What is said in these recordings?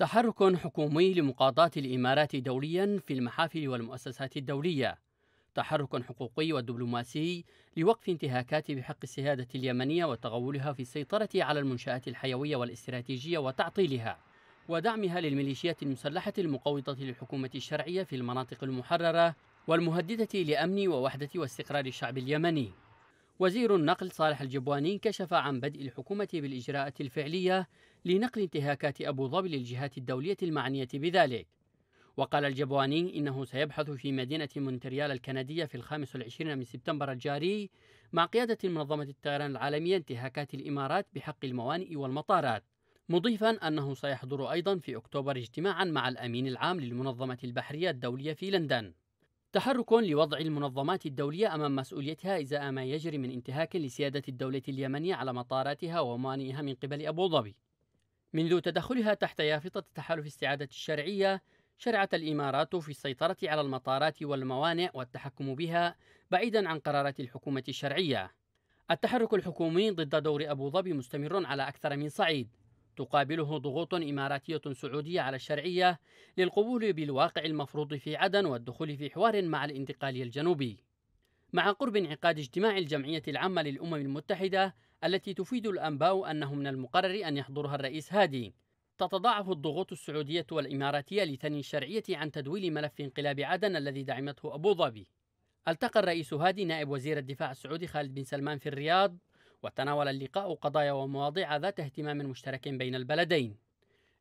تحرك حكومي لمقاضاة الإمارات دوليا في المحافل والمؤسسات الدولية تحرك حقوقي ودبلوماسي لوقف انتهاكات بحق السيادة اليمنية وتغولها في السيطرة على المنشآت الحيوية والاستراتيجية وتعطيلها ودعمها للميليشيات المسلحة المقوضة للحكومة الشرعية في المناطق المحررة والمهددة لأمن ووحدة واستقرار الشعب اليمني وزير النقل صالح الجبواني كشف عن بدء الحكومة بالإجراءات الفعلية لنقل انتهاكات أبو ظبي للجهات الدولية المعنية بذلك وقال الجبواني إنه سيبحث في مدينة مونتريال الكندية في الخامس والعشرين من سبتمبر الجاري مع قيادة منظمة الطيران العالمية انتهاكات الإمارات بحق الموانئ والمطارات مضيفا أنه سيحضر أيضا في أكتوبر اجتماعا مع الأمين العام للمنظمة البحرية الدولية في لندن تحرك لوضع المنظمات الدولية أمام مسؤوليتها إزاء ما يجري من انتهاك لسيادة الدولة اليمنية على مطاراتها وموانئها من قبل أبو ظبي منذ تدخلها تحت يافطة تحالف استعادة الشرعية شرعت الإمارات في السيطرة على المطارات والموانئ والتحكم بها بعيدا عن قرارات الحكومة الشرعية التحرك الحكومي ضد دور أبو ظبي مستمر على أكثر من صعيد تقابله ضغوط إماراتية سعودية على الشرعية للقبول بالواقع المفروض في عدن والدخول في حوار مع الانتقالي الجنوبي مع قرب انعقاد اجتماع الجمعية العامة للأمم المتحدة التي تفيد الأنباء أنه من المقرر أن يحضرها الرئيس هادي تتضاعف الضغوط السعودية والإماراتية لثني الشرعية عن تدويل ملف انقلاب عدن الذي دعمته أبو ظبي التقى الرئيس هادي نائب وزير الدفاع السعودي خالد بن سلمان في الرياض وتناول اللقاء قضايا ومواضيع ذات اهتمام مشترك بين البلدين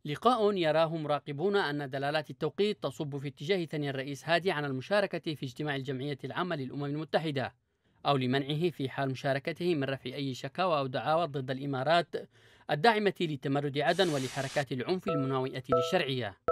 لقاء يراه مراقبون أن دلالات التوقيت تصب في اتجاه ثني الرئيس هادي عن المشاركة في اجتماع الجمعية العامة للأمم المتحدة أو لمنعه في حال مشاركته من رفع أي شكاوى أو دعاوى ضد الإمارات الداعمة لتمرد عدن ولحركات العنف المناوئة للشرعية